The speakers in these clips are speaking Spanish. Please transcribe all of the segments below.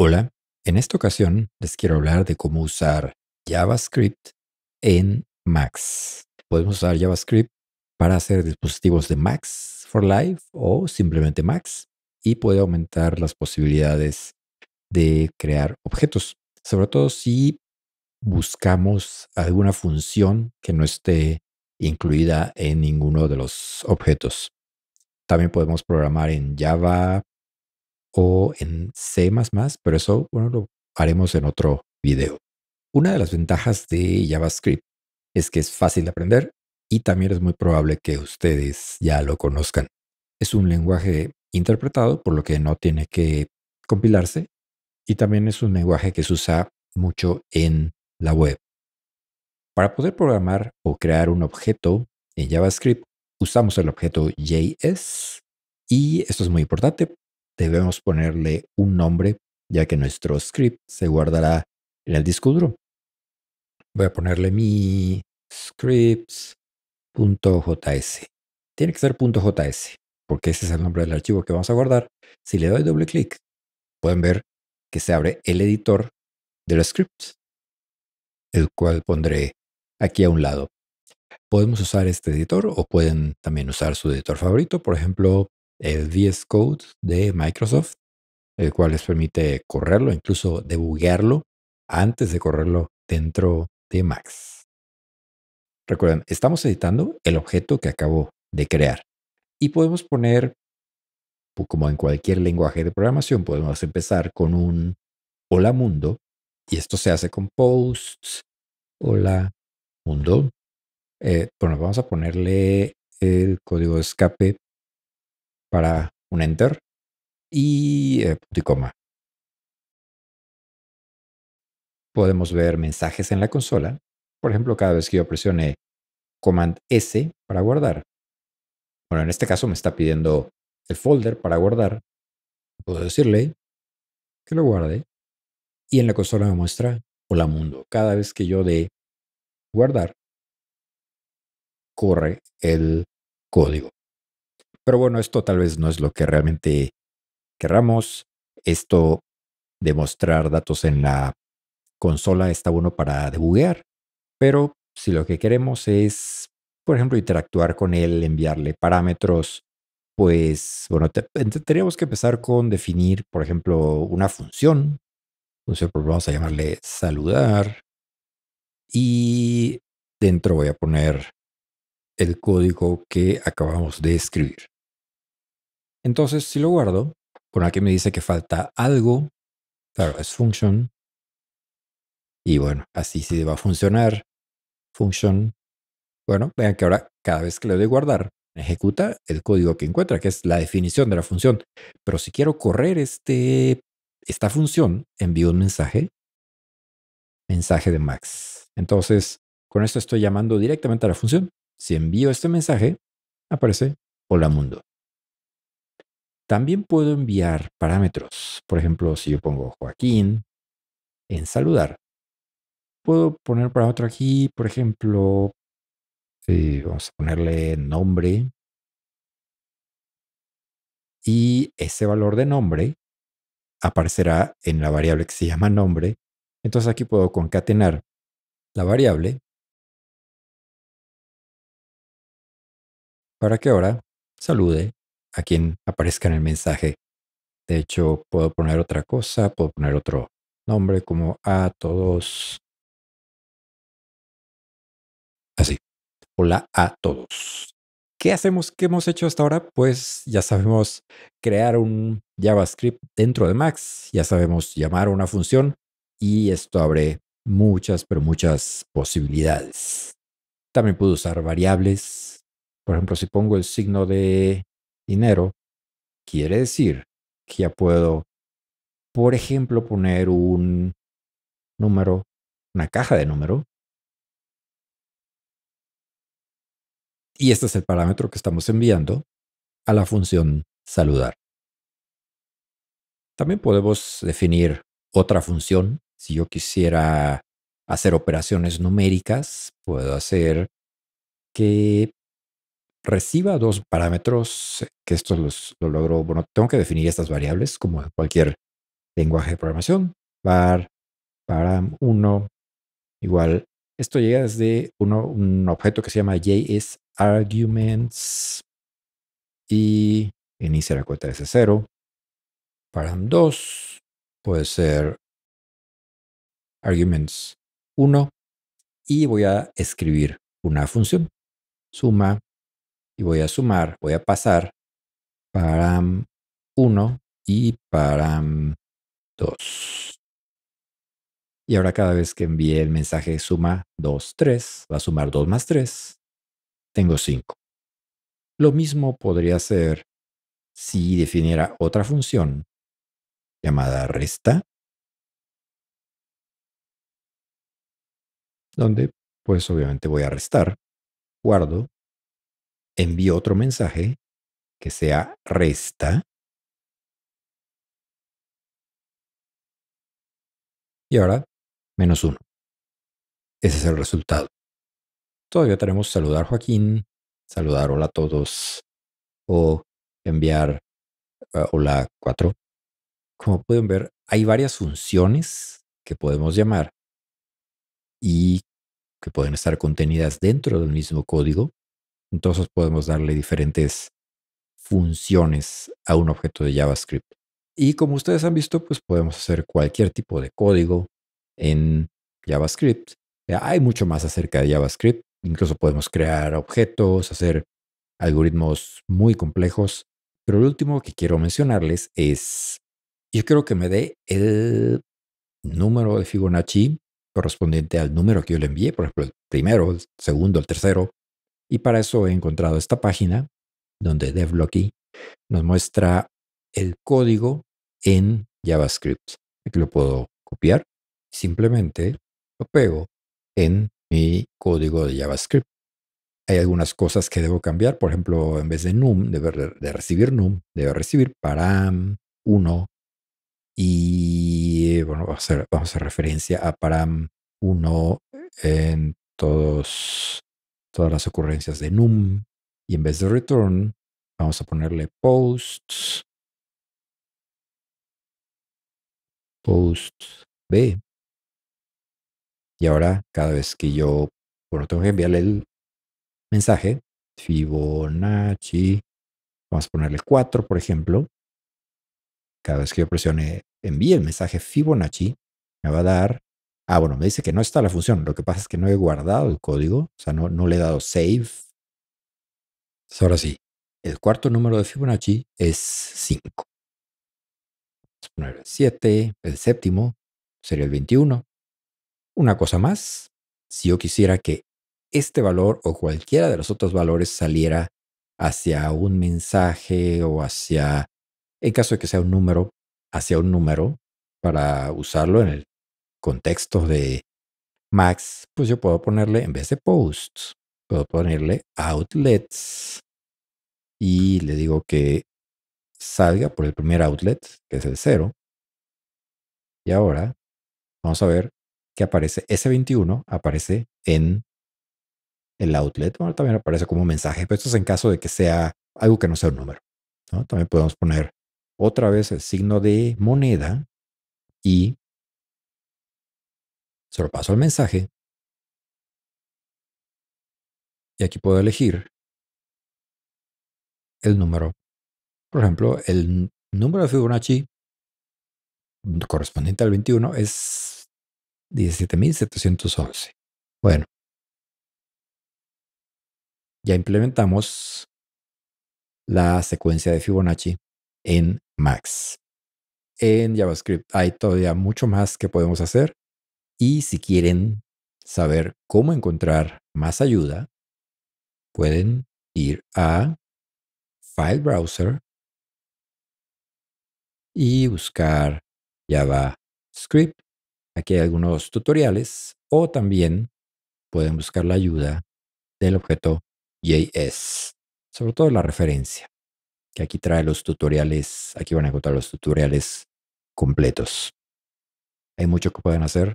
Hola, en esta ocasión les quiero hablar de cómo usar JavaScript en Max. Podemos usar JavaScript para hacer dispositivos de Max for Life o simplemente Max y puede aumentar las posibilidades de crear objetos, sobre todo si buscamos alguna función que no esté incluida en ninguno de los objetos. También podemos programar en Java, o en C++, pero eso bueno, lo haremos en otro video. Una de las ventajas de JavaScript es que es fácil de aprender y también es muy probable que ustedes ya lo conozcan. Es un lenguaje interpretado, por lo que no tiene que compilarse y también es un lenguaje que se usa mucho en la web. Para poder programar o crear un objeto en JavaScript, usamos el objeto JS y esto es muy importante debemos ponerle un nombre, ya que nuestro script se guardará en el disco duro. Voy a ponerle mi scripts.js. Tiene que ser .js, porque ese es el nombre del archivo que vamos a guardar. Si le doy doble clic, pueden ver que se abre el editor de los scripts, el cual pondré aquí a un lado. Podemos usar este editor o pueden también usar su editor favorito. Por ejemplo, el eh, VS Code de Microsoft, el cual les permite correrlo, incluso debuguearlo antes de correrlo dentro de Max. Recuerden, estamos editando el objeto que acabo de crear y podemos poner, como en cualquier lenguaje de programación, podemos empezar con un hola mundo y esto se hace con posts, hola mundo. Eh, bueno, vamos a ponerle el código escape para un enter y eh, punto y coma. Podemos ver mensajes en la consola. Por ejemplo, cada vez que yo presione Command S para guardar. Bueno, en este caso me está pidiendo el folder para guardar. Puedo decirle que lo guarde. Y en la consola me muestra Hola Mundo. Cada vez que yo dé guardar, corre el código. Pero bueno, esto tal vez no es lo que realmente querramos. Esto de mostrar datos en la consola está bueno para debuguear, pero si lo que queremos es, por ejemplo, interactuar con él, enviarle parámetros, pues bueno, tendríamos que empezar con definir, por ejemplo, una función. Función, pues, vamos a llamarle saludar. Y dentro voy a poner el código que acabamos de escribir. Entonces, si lo guardo, la aquí me dice que falta algo. Claro, es function. Y bueno, así sí va a funcionar. Function. Bueno, vean que ahora cada vez que le doy guardar, ejecuta el código que encuentra, que es la definición de la función. Pero si quiero correr este, esta función, envío un mensaje. Mensaje de max. Entonces, con esto estoy llamando directamente a la función. Si envío este mensaje, aparece hola mundo. También puedo enviar parámetros. Por ejemplo, si yo pongo Joaquín en saludar, puedo poner parámetro aquí, por ejemplo, eh, vamos a ponerle nombre. Y ese valor de nombre aparecerá en la variable que se llama nombre. Entonces aquí puedo concatenar la variable para que ahora salude a quien aparezca en el mensaje. De hecho, puedo poner otra cosa, puedo poner otro nombre como a todos. Así. Hola a todos. ¿Qué hacemos? ¿Qué hemos hecho hasta ahora? Pues ya sabemos crear un JavaScript dentro de Max, ya sabemos llamar a una función y esto abre muchas, pero muchas posibilidades. También puedo usar variables. Por ejemplo, si pongo el signo de dinero, quiere decir que ya puedo, por ejemplo, poner un número, una caja de número. Y este es el parámetro que estamos enviando a la función saludar. También podemos definir otra función. Si yo quisiera hacer operaciones numéricas, puedo hacer que reciba dos parámetros, eh, que esto los, lo logro, bueno, tengo que definir estas variables como en cualquier lenguaje de programación, var param 1 igual, esto llega desde un objeto que se llama jsArguments, arguments y inicia la cuenta desde cero, Param 2 puede ser arguments 1 y voy a escribir una función suma y voy a sumar, voy a pasar para 1 mm, y para 2. Mm, y ahora cada vez que envíe el mensaje suma 2, 3, va a sumar 2 más 3, tengo 5. Lo mismo podría hacer si definiera otra función llamada resta, donde pues obviamente voy a restar, guardo envío otro mensaje que sea resta. Y ahora, menos uno. Ese es el resultado. Todavía tenemos saludar Joaquín, saludar hola a todos o enviar eh, hola cuatro. Como pueden ver, hay varias funciones que podemos llamar y que pueden estar contenidas dentro del mismo código entonces podemos darle diferentes funciones a un objeto de JavaScript. Y como ustedes han visto, pues podemos hacer cualquier tipo de código en JavaScript. Eh, hay mucho más acerca de JavaScript. Incluso podemos crear objetos, hacer algoritmos muy complejos. Pero lo último que quiero mencionarles es, yo creo que me dé el número de Fibonacci correspondiente al número que yo le envié, por ejemplo, el primero, el segundo, el tercero, y para eso he encontrado esta página donde DevLocky nos muestra el código en JavaScript. Aquí lo puedo copiar. Simplemente lo pego en mi código de JavaScript. Hay algunas cosas que debo cambiar. Por ejemplo, en vez de num, debe recibir num, debe recibir param mm, 1. Y bueno, a vamos a hacer referencia a param mm, 1 en todos todas las ocurrencias de num y en vez de return vamos a ponerle post post b y ahora cada vez que yo por tengo que enviarle el mensaje Fibonacci vamos a ponerle 4 por ejemplo cada vez que yo presione envíe el mensaje Fibonacci me va a dar Ah, bueno, me dice que no está la función. Lo que pasa es que no he guardado el código, o sea, no, le he dado save. Ahora sí, el cuarto número de Fibonacci es 5. Vamos a poner el 7, el séptimo sería el 21. Una cosa más, si yo quisiera que este valor o cualquiera de los otros valores saliera hacia un mensaje o hacia, en caso de que sea un número, hacia un número para usarlo en el contextos de Max, pues yo puedo ponerle, en vez de post puedo ponerle outlets y le digo que salga por el primer outlet, que es el 0. Y ahora vamos a ver que aparece S21, aparece en el outlet. Bueno, también aparece como mensaje, pero esto es en caso de que sea algo que no sea un número. También podemos poner otra vez el signo de moneda y se paso al mensaje. Y aquí puedo elegir el número. Por ejemplo, el número de Fibonacci correspondiente al 21 es 17.711. Bueno, ya implementamos la secuencia de Fibonacci en Max. En JavaScript hay todavía mucho más que podemos hacer. Y si quieren saber cómo encontrar más ayuda, pueden ir a File Browser y buscar JavaScript. Aquí hay algunos tutoriales o también pueden buscar la ayuda del objeto JS, sobre todo la referencia, que aquí trae los tutoriales, aquí van a encontrar los tutoriales completos. Hay mucho que pueden hacer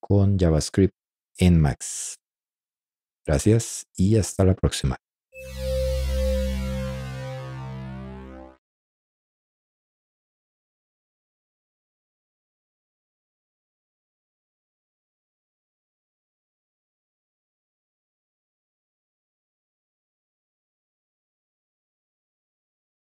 con JavaScript en Max. Gracias y hasta la próxima.